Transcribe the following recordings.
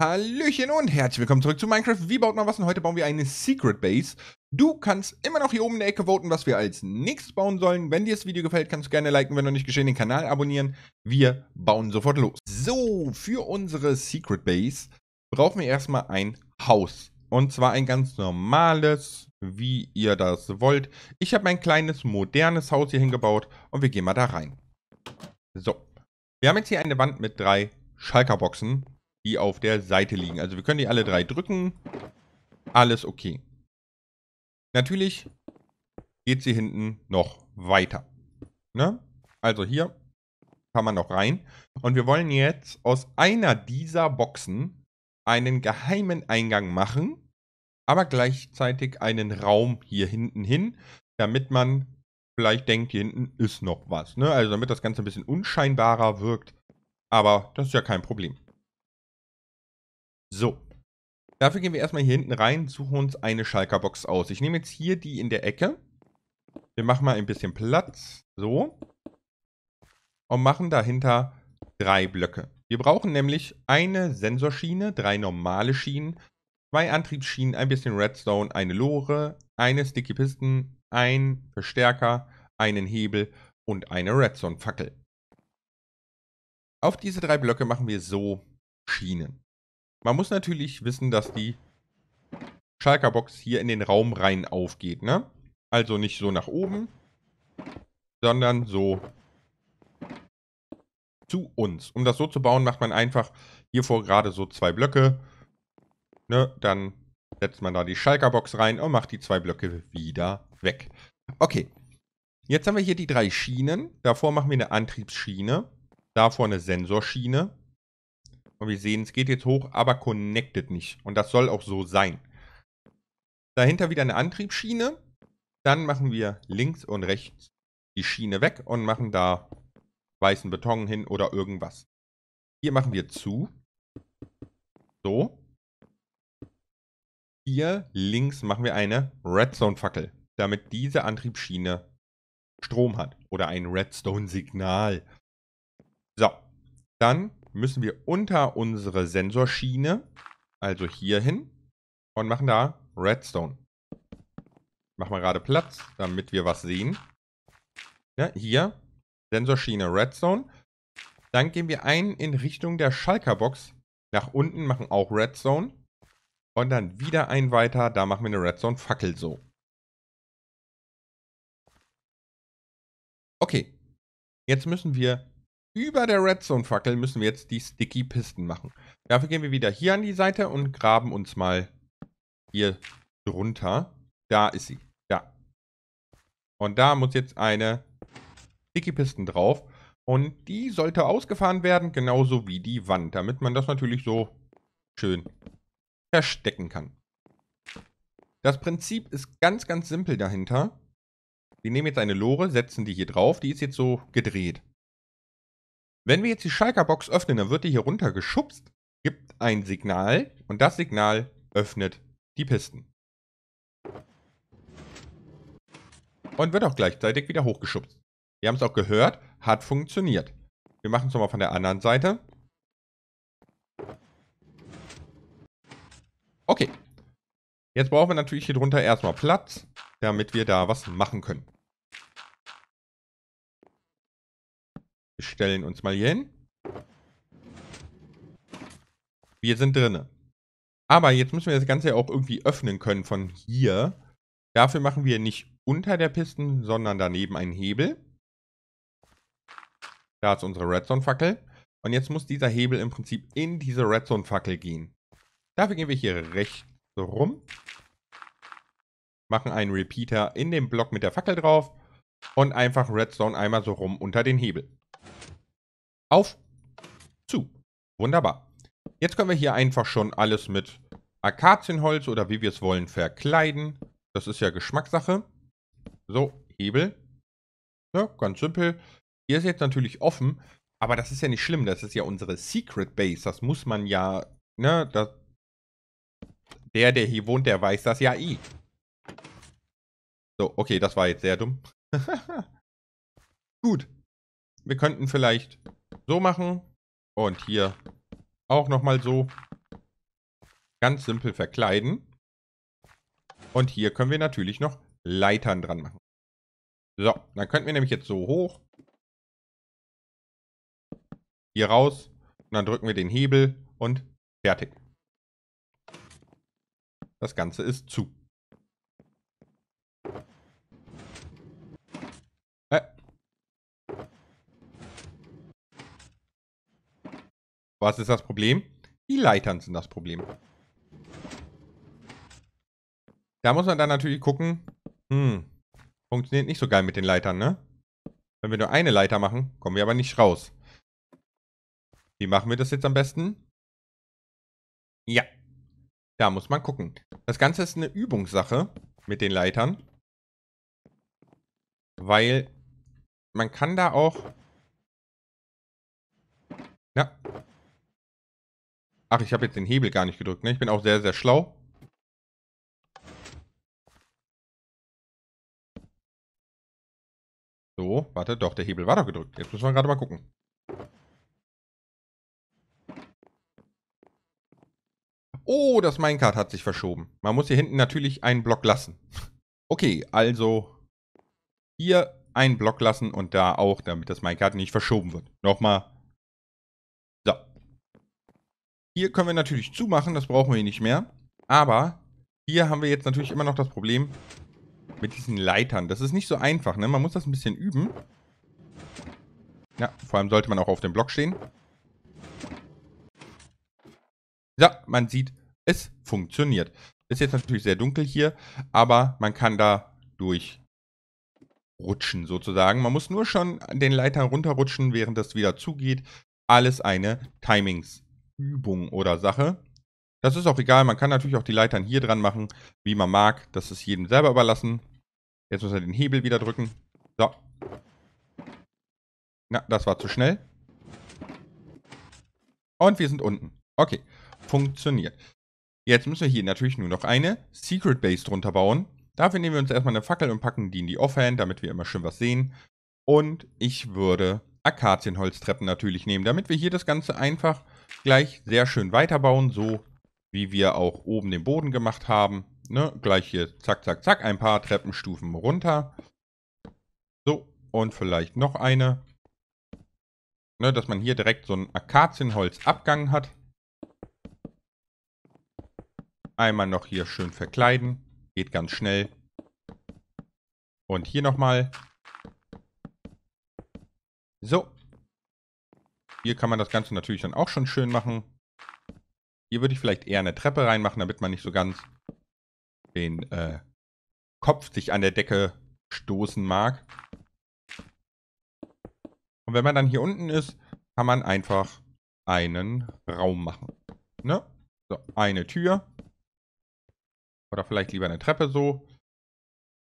Hallöchen und herzlich willkommen zurück zu Minecraft. Wie baut man was? Und heute bauen wir eine Secret Base. Du kannst immer noch hier oben in der Ecke voten, was wir als nächstes bauen sollen. Wenn dir das Video gefällt, kannst du gerne liken. Wenn noch nicht geschehen, den Kanal abonnieren. Wir bauen sofort los. So, für unsere Secret Base brauchen wir erstmal ein Haus. Und zwar ein ganz normales, wie ihr das wollt. Ich habe mein kleines, modernes Haus hier hingebaut und wir gehen mal da rein. So, wir haben jetzt hier eine Wand mit drei Schalkerboxen die auf der Seite liegen. Also wir können die alle drei drücken. Alles okay. Natürlich geht sie hinten noch weiter. Ne? Also hier kann man noch rein. Und wir wollen jetzt aus einer dieser Boxen einen geheimen Eingang machen, aber gleichzeitig einen Raum hier hinten hin, damit man vielleicht denkt, hier hinten ist noch was. Ne? Also damit das Ganze ein bisschen unscheinbarer wirkt. Aber das ist ja kein Problem. So. Dafür gehen wir erstmal hier hinten rein, suchen uns eine Schalkerbox aus. Ich nehme jetzt hier die in der Ecke. Wir machen mal ein bisschen Platz. So. Und machen dahinter drei Blöcke. Wir brauchen nämlich eine Sensorschiene, drei normale Schienen, zwei Antriebsschienen, ein bisschen Redstone, eine Lore, eine Sticky Piston, ein Verstärker, einen Hebel und eine Redstone-Fackel. Auf diese drei Blöcke machen wir so Schienen. Man muss natürlich wissen, dass die Schalkerbox hier in den Raum rein aufgeht, ne? Also nicht so nach oben, sondern so zu uns. Um das so zu bauen, macht man einfach hier vor gerade so zwei Blöcke. Ne? Dann setzt man da die Schalkerbox rein und macht die zwei Blöcke wieder weg. Okay, jetzt haben wir hier die drei Schienen. Davor machen wir eine Antriebsschiene, davor eine Sensorschiene und wir sehen, es geht jetzt hoch, aber connected nicht. Und das soll auch so sein. Dahinter wieder eine Antriebsschiene. Dann machen wir links und rechts die Schiene weg und machen da weißen Beton hin oder irgendwas. Hier machen wir zu. So. Hier links machen wir eine Redstone-Fackel, damit diese Antriebsschiene Strom hat oder ein Redstone-Signal. So, dann müssen wir unter unsere Sensorschiene, also hier hin, und machen da Redstone. Machen wir gerade Platz, damit wir was sehen. Ja, hier, Sensorschiene Redstone. Dann gehen wir ein in Richtung der Schalkerbox. Nach unten machen auch Redstone. Und dann wieder ein weiter, da machen wir eine Redstone-Fackel so. Okay, jetzt müssen wir über der Red Fackel müssen wir jetzt die Sticky Pisten machen. Dafür gehen wir wieder hier an die Seite und graben uns mal hier drunter. Da ist sie. Da. Und da muss jetzt eine Sticky Pisten drauf. Und die sollte ausgefahren werden, genauso wie die Wand, damit man das natürlich so schön verstecken kann. Das Prinzip ist ganz, ganz simpel dahinter. Wir nehmen jetzt eine Lore, setzen die hier drauf. Die ist jetzt so gedreht. Wenn wir jetzt die Schalker öffnen, dann wird die hier runter geschubst, gibt ein Signal und das Signal öffnet die Pisten. Und wird auch gleichzeitig wieder hochgeschubst. Wir haben es auch gehört, hat funktioniert. Wir machen es nochmal von der anderen Seite. Okay. Jetzt brauchen wir natürlich hier drunter erstmal Platz, damit wir da was machen können. stellen uns mal hier hin. Wir sind drinne. Aber jetzt müssen wir das Ganze ja auch irgendwie öffnen können von hier. Dafür machen wir nicht unter der Pisten, sondern daneben einen Hebel. Da ist unsere Redstone-Fackel. Und jetzt muss dieser Hebel im Prinzip in diese Redstone-Fackel gehen. Dafür gehen wir hier rechts rum. Machen einen Repeater in den Block mit der Fackel drauf. Und einfach Redstone einmal so rum unter den Hebel auf, zu. Wunderbar. Jetzt können wir hier einfach schon alles mit Akazienholz oder wie wir es wollen verkleiden. Das ist ja Geschmackssache. So, Hebel. Ja, ganz simpel. Hier ist jetzt natürlich offen, aber das ist ja nicht schlimm. Das ist ja unsere Secret Base. Das muss man ja, ne, das, der, der hier wohnt, der weiß das ja eh. So, okay, das war jetzt sehr dumm. Gut. Wir könnten vielleicht so machen. Und hier auch nochmal so. Ganz simpel verkleiden. Und hier können wir natürlich noch Leitern dran machen. So, dann könnten wir nämlich jetzt so hoch. Hier raus. Und dann drücken wir den Hebel und fertig. Das Ganze ist zu. Was ist das Problem? Die Leitern sind das Problem. Da muss man dann natürlich gucken. Hm. Funktioniert nicht so geil mit den Leitern, ne? Wenn wir nur eine Leiter machen, kommen wir aber nicht raus. Wie machen wir das jetzt am besten? Ja. Da muss man gucken. Das Ganze ist eine Übungssache mit den Leitern. Weil man kann da auch... Ja, Ach, ich habe jetzt den Hebel gar nicht gedrückt, ne? Ich bin auch sehr, sehr schlau. So, warte, doch, der Hebel war doch gedrückt. Jetzt müssen wir gerade mal gucken. Oh, das Minecart hat sich verschoben. Man muss hier hinten natürlich einen Block lassen. Okay, also hier einen Block lassen und da auch, damit das Minecart nicht verschoben wird. Nochmal Hier können wir natürlich zumachen, das brauchen wir hier nicht mehr. Aber hier haben wir jetzt natürlich immer noch das Problem mit diesen Leitern. Das ist nicht so einfach, ne? Man muss das ein bisschen üben. Ja, vor allem sollte man auch auf dem Block stehen. Ja, man sieht, es funktioniert. Ist jetzt natürlich sehr dunkel hier, aber man kann da durchrutschen sozusagen. Man muss nur schon den Leitern runterrutschen, während das wieder zugeht. Alles eine Timings. Übung oder Sache. Das ist auch egal, man kann natürlich auch die Leitern hier dran machen, wie man mag. Das ist jedem selber überlassen. Jetzt muss er den Hebel wieder drücken. So. Na, das war zu schnell. Und wir sind unten. Okay, funktioniert. Jetzt müssen wir hier natürlich nur noch eine Secret Base drunter bauen. Dafür nehmen wir uns erstmal eine Fackel und packen die in die Offhand, damit wir immer schön was sehen. Und ich würde Akazienholztreppen natürlich nehmen, damit wir hier das Ganze einfach gleich sehr schön weiterbauen, so wie wir auch oben den Boden gemacht haben. Ne? Gleich hier zack, zack, zack, ein paar Treppenstufen runter. So, und vielleicht noch eine. Ne, dass man hier direkt so einen Akazienholzabgang hat. Einmal noch hier schön verkleiden. Geht ganz schnell. Und hier nochmal. So, hier kann man das Ganze natürlich dann auch schon schön machen. Hier würde ich vielleicht eher eine Treppe reinmachen, damit man nicht so ganz den äh, Kopf sich an der Decke stoßen mag. Und wenn man dann hier unten ist, kann man einfach einen Raum machen. Ne? So, eine Tür. Oder vielleicht lieber eine Treppe so.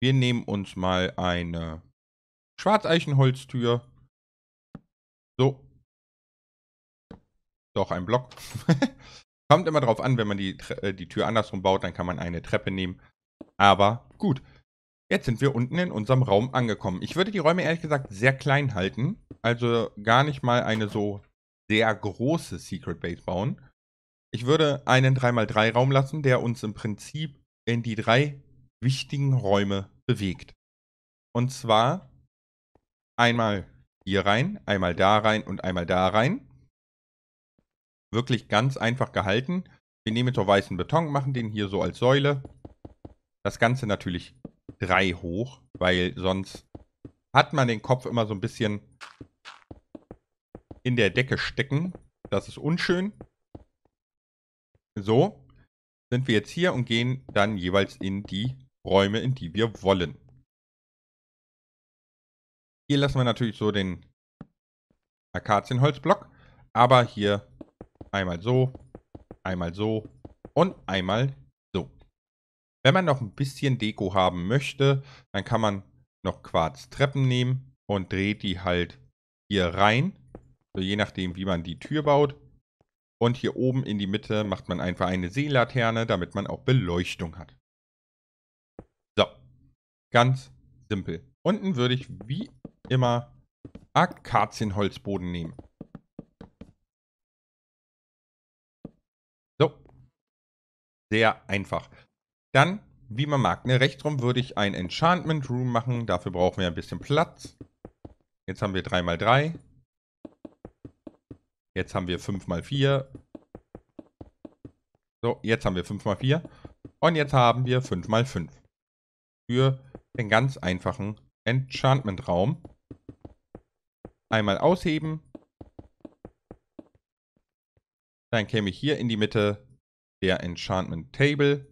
Wir nehmen uns mal eine Schwarzeichenholztür. So. Doch, ein Block. Kommt immer drauf an, wenn man die, äh, die Tür andersrum baut, dann kann man eine Treppe nehmen. Aber gut. Jetzt sind wir unten in unserem Raum angekommen. Ich würde die Räume ehrlich gesagt sehr klein halten. Also gar nicht mal eine so sehr große Secret Base bauen. Ich würde einen 3x3 Raum lassen, der uns im Prinzip in die drei wichtigen Räume bewegt. Und zwar einmal hier rein, einmal da rein und einmal da rein wirklich ganz einfach gehalten. Wir nehmen jetzt so weißen Beton, machen den hier so als Säule. Das Ganze natürlich drei hoch, weil sonst hat man den Kopf immer so ein bisschen in der Decke stecken. Das ist unschön. So sind wir jetzt hier und gehen dann jeweils in die Räume, in die wir wollen. Hier lassen wir natürlich so den Akazienholzblock, aber hier einmal so, einmal so und einmal so. Wenn man noch ein bisschen Deko haben möchte, dann kann man noch Quarztreppen nehmen und dreht die halt hier rein. So je nachdem, wie man die Tür baut. Und hier oben in die Mitte macht man einfach eine Seelaterne, damit man auch Beleuchtung hat. So, ganz simpel. Unten würde ich wie immer Akazienholzboden nehmen. Sehr einfach. Dann, wie man mag, ne, rechts rum würde ich ein Enchantment Room machen. Dafür brauchen wir ein bisschen Platz. Jetzt haben wir 3x3. Jetzt haben wir 5x4. So, jetzt haben wir 5x4. Und jetzt haben wir 5x5. Für den ganz einfachen Enchantment-Raum. Einmal ausheben. Dann käme ich hier in die Mitte der Enchantment Table.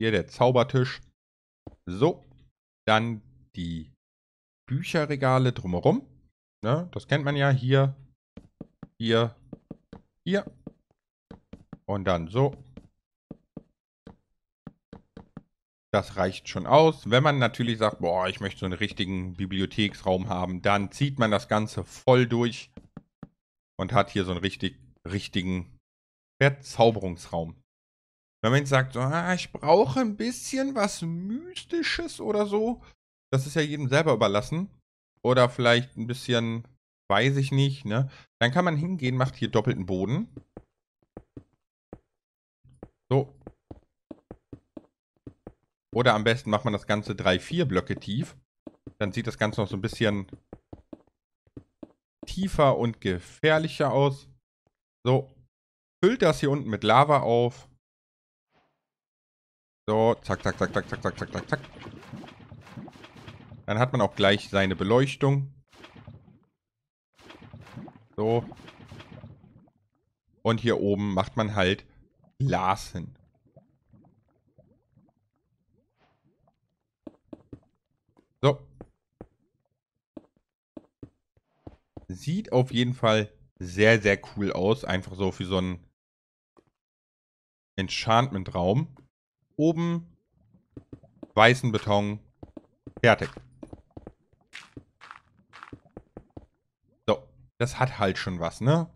Hier der Zaubertisch. So, dann die Bücherregale drumherum. Ne, das kennt man ja. Hier, hier, hier. Und dann so. Das reicht schon aus. Wenn man natürlich sagt, boah, ich möchte so einen richtigen Bibliotheksraum haben, dann zieht man das Ganze voll durch und hat hier so einen richtig, richtigen Verzauberungsraum. Wenn man jetzt sagt, so, ah, ich brauche ein bisschen was Mystisches oder so, das ist ja jedem selber überlassen. Oder vielleicht ein bisschen, weiß ich nicht, ne? Dann kann man hingehen, macht hier doppelten Boden. So. Oder am besten macht man das Ganze drei, vier Blöcke tief. Dann sieht das Ganze noch so ein bisschen tiefer und gefährlicher aus. So. Füllt das hier unten mit Lava auf. So, zack, zack, zack, zack, zack, zack, zack, zack, zack. Dann hat man auch gleich seine Beleuchtung. So. Und hier oben macht man halt Glas hin. So. Sieht auf jeden Fall sehr, sehr cool aus. Einfach so für so einen Enchantment-Raum. Oben weißen Beton. Fertig. So, das hat halt schon was, ne?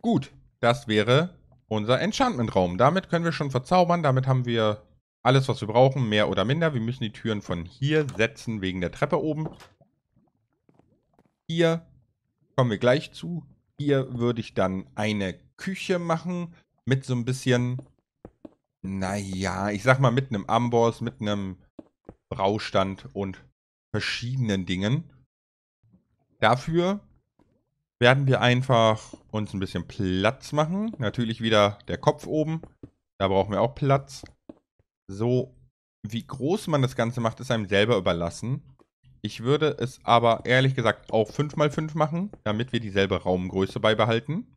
Gut, das wäre unser Enchantment-Raum. Damit können wir schon verzaubern. Damit haben wir alles, was wir brauchen, mehr oder minder. Wir müssen die Türen von hier setzen, wegen der Treppe oben. Hier kommen wir gleich zu. Hier würde ich dann eine Küche machen mit so ein bisschen, naja, ich sag mal mit einem Amboss, mit einem Braustand und verschiedenen Dingen. Dafür werden wir einfach uns ein bisschen Platz machen. Natürlich wieder der Kopf oben. Da brauchen wir auch Platz. So, wie groß man das Ganze macht, ist einem selber überlassen. Ich würde es aber ehrlich gesagt auch 5x5 machen, damit wir dieselbe Raumgröße beibehalten.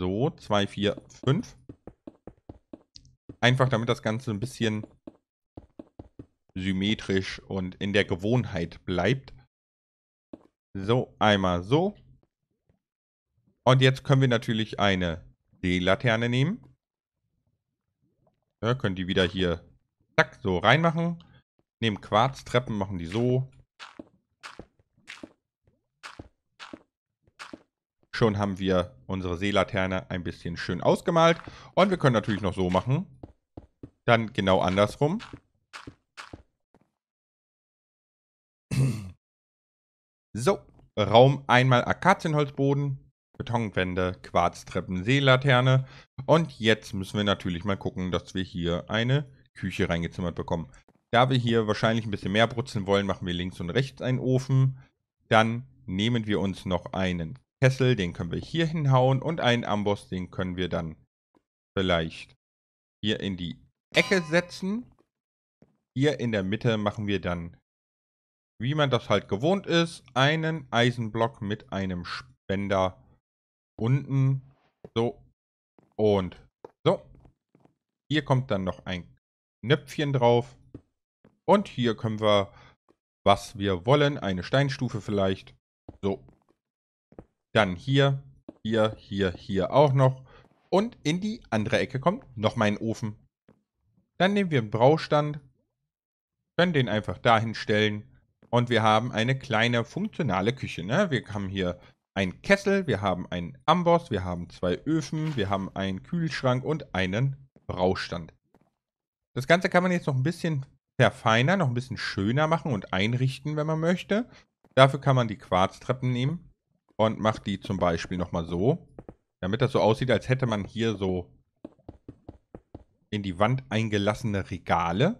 So, 2, 4, 5. Einfach damit das Ganze ein bisschen symmetrisch und in der Gewohnheit bleibt. So, einmal so. Und jetzt können wir natürlich eine D-Laterne nehmen. Ja, können die wieder hier zack, so reinmachen. Nehmen Quarztreppen, machen die so. Schon haben wir unsere Seelaterne ein bisschen schön ausgemalt. Und wir können natürlich noch so machen. Dann genau andersrum. So, Raum einmal Akazienholzboden, Betonwände, Quarztreppen, Seelaterne. Und jetzt müssen wir natürlich mal gucken, dass wir hier eine Küche reingezimmert bekommen. Da wir hier wahrscheinlich ein bisschen mehr brutzeln wollen, machen wir links und rechts einen Ofen. Dann nehmen wir uns noch einen Kessel, den können wir hier hinhauen und einen Amboss, den können wir dann vielleicht hier in die Ecke setzen. Hier in der Mitte machen wir dann, wie man das halt gewohnt ist, einen Eisenblock mit einem Spender unten. So und so. Hier kommt dann noch ein Knöpfchen drauf. Und hier können wir, was wir wollen, eine Steinstufe vielleicht. So dann hier, hier, hier, hier auch noch. Und in die andere Ecke kommt noch mein Ofen. Dann nehmen wir einen Braustand, können den einfach dahin stellen und wir haben eine kleine funktionale Küche. Ne? Wir haben hier einen Kessel, wir haben einen Amboss, wir haben zwei Öfen, wir haben einen Kühlschrank und einen Braustand. Das Ganze kann man jetzt noch ein bisschen verfeiner, noch ein bisschen schöner machen und einrichten, wenn man möchte. Dafür kann man die Quarztreppen nehmen und mache die zum Beispiel nochmal so, damit das so aussieht, als hätte man hier so in die Wand eingelassene Regale.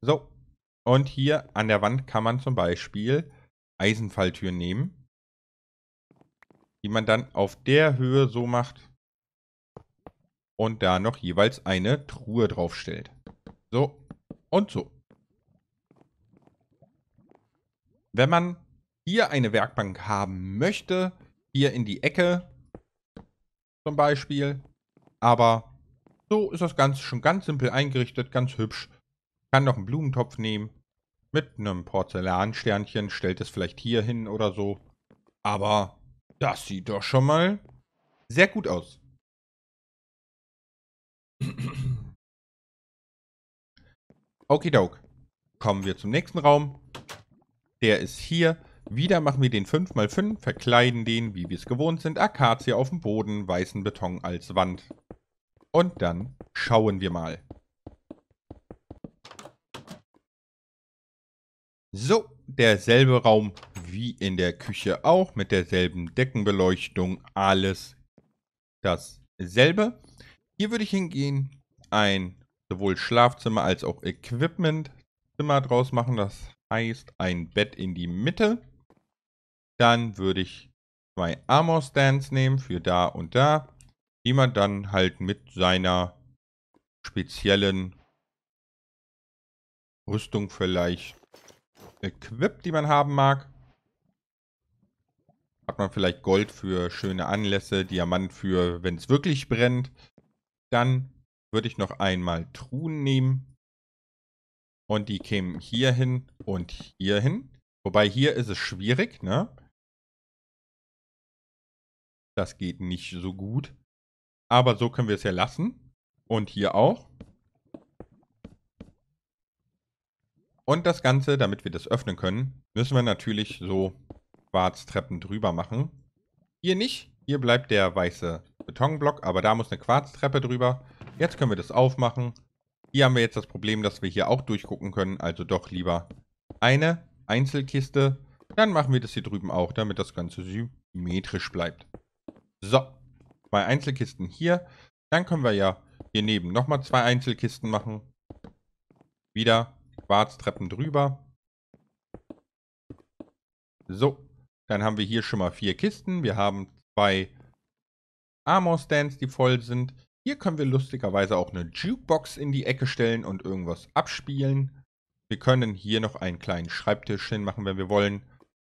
So, und hier an der Wand kann man zum Beispiel Eisenfalltüren nehmen, die man dann auf der Höhe so macht und da noch jeweils eine Truhe draufstellt. So und so. wenn man hier eine Werkbank haben möchte, hier in die Ecke zum Beispiel. Aber so ist das Ganze schon ganz simpel eingerichtet, ganz hübsch. Kann noch einen Blumentopf nehmen. Mit einem Porzellansternchen stellt es vielleicht hier hin oder so. Aber das sieht doch schon mal sehr gut aus. Okidok. Kommen wir zum nächsten Raum. Der ist hier. Wieder machen wir den 5x5, verkleiden den, wie wir es gewohnt sind, Akazie auf dem Boden, weißen Beton als Wand. Und dann schauen wir mal. So, derselbe Raum wie in der Küche auch, mit derselben Deckenbeleuchtung, alles dasselbe. Hier würde ich hingehen, ein sowohl Schlafzimmer als auch Equipmentzimmer draus machen, das heißt ein Bett in die Mitte. Dann würde ich zwei Armor Stands nehmen für da und da, die man dann halt mit seiner speziellen Rüstung vielleicht equipped, die man haben mag. Hat man vielleicht Gold für schöne Anlässe, Diamant für, wenn es wirklich brennt. Dann würde ich noch einmal Truhen nehmen. Und die kämen hier hin und hier hin. Wobei hier ist es schwierig, ne? Das geht nicht so gut. Aber so können wir es ja lassen. Und hier auch. Und das Ganze, damit wir das öffnen können, müssen wir natürlich so Quarztreppen drüber machen. Hier nicht. Hier bleibt der weiße Betonblock, aber da muss eine Quarztreppe drüber. Jetzt können wir das aufmachen hier haben wir jetzt das Problem, dass wir hier auch durchgucken können. Also doch lieber eine Einzelkiste. Dann machen wir das hier drüben auch, damit das Ganze symmetrisch bleibt. So, zwei Einzelkisten hier. Dann können wir ja hier neben nochmal zwei Einzelkisten machen. Wieder Quarztreppen drüber. So, dann haben wir hier schon mal vier Kisten. Wir haben zwei Armor-Stands, die voll sind. Hier können wir lustigerweise auch eine Jukebox in die Ecke stellen und irgendwas abspielen. Wir können hier noch einen kleinen Schreibtisch hinmachen, wenn wir wollen.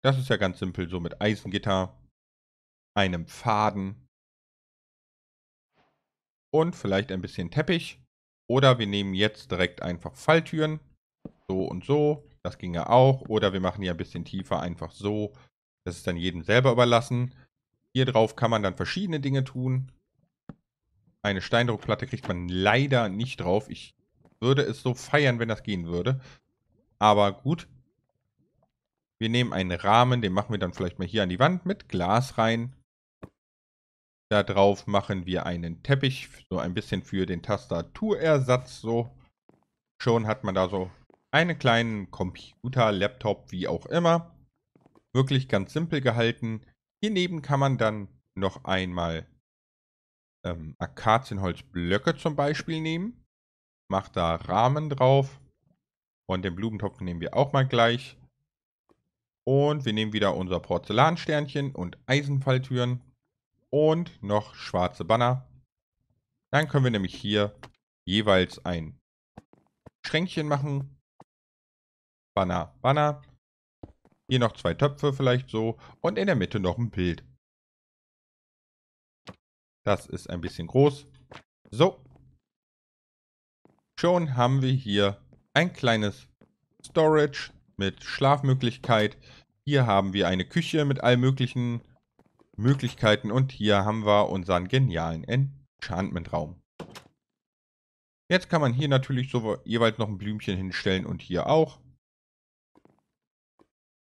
Das ist ja ganz simpel, so mit Eisengitter, einem Faden und vielleicht ein bisschen Teppich. Oder wir nehmen jetzt direkt einfach Falltüren, so und so, das ging ja auch. Oder wir machen hier ein bisschen tiefer, einfach so. Das ist dann jedem selber überlassen. Hier drauf kann man dann verschiedene Dinge tun. Eine Steindruckplatte kriegt man leider nicht drauf. Ich würde es so feiern, wenn das gehen würde. Aber gut. Wir nehmen einen Rahmen, den machen wir dann vielleicht mal hier an die Wand mit Glas rein. Da drauf machen wir einen Teppich, so ein bisschen für den Tastaturersatz. So schon hat man da so einen kleinen Computer, Laptop, wie auch immer. Wirklich ganz simpel gehalten. Hier neben kann man dann noch einmal ähm, Akazienholzblöcke zum Beispiel nehmen. Mach da Rahmen drauf. Und den Blumentopf nehmen wir auch mal gleich. Und wir nehmen wieder unser Porzellansternchen und Eisenfalltüren. Und noch schwarze Banner. Dann können wir nämlich hier jeweils ein Schränkchen machen. Banner, Banner. Hier noch zwei Töpfe vielleicht so. Und in der Mitte noch ein Bild. Das ist ein bisschen groß. So. Schon haben wir hier ein kleines Storage mit Schlafmöglichkeit. Hier haben wir eine Küche mit allen möglichen Möglichkeiten. Und hier haben wir unseren genialen Enchantment-Raum. Jetzt kann man hier natürlich so jeweils noch ein Blümchen hinstellen und hier auch.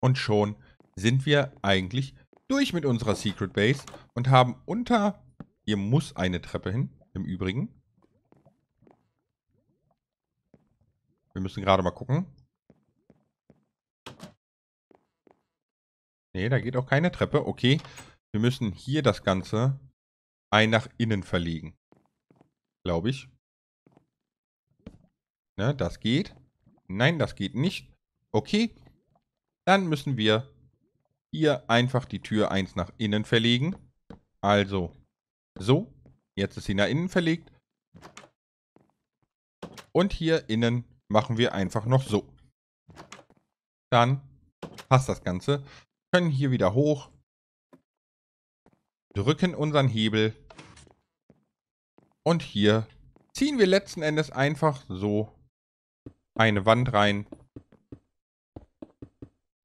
Und schon sind wir eigentlich durch mit unserer Secret Base und haben unter hier muss eine Treppe hin, im Übrigen. Wir müssen gerade mal gucken. Ne, da geht auch keine Treppe. Okay, wir müssen hier das Ganze ein nach innen verlegen. Glaube ich. Ne, das geht. Nein, das geht nicht. Okay, dann müssen wir hier einfach die Tür eins nach innen verlegen. Also so, jetzt ist sie nach innen verlegt. Und hier innen machen wir einfach noch so. Dann passt das Ganze. Können hier wieder hoch. Drücken unseren Hebel. Und hier ziehen wir letzten Endes einfach so eine Wand rein.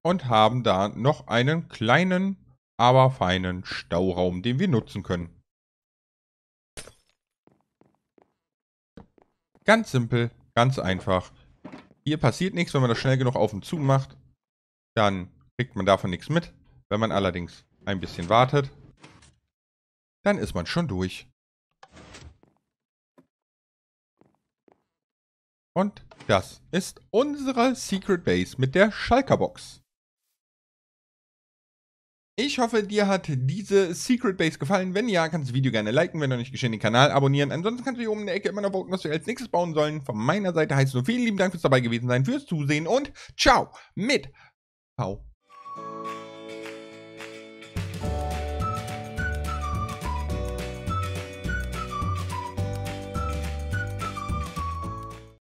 Und haben da noch einen kleinen, aber feinen Stauraum, den wir nutzen können. Ganz simpel, ganz einfach. Hier passiert nichts, wenn man das schnell genug auf und zu macht. Dann kriegt man davon nichts mit. Wenn man allerdings ein bisschen wartet, dann ist man schon durch. Und das ist unsere Secret Base mit der Schalker Box. Ich hoffe, dir hat diese Secret Base gefallen. Wenn ja, kannst du das Video gerne liken, wenn noch nicht geschehen, den Kanal abonnieren. Ansonsten kannst du hier oben in der Ecke immer noch voten, was wir als nächstes bauen sollen. Von meiner Seite heißt es nur vielen lieben Dank fürs dabei gewesen sein, fürs Zusehen und ciao mit V.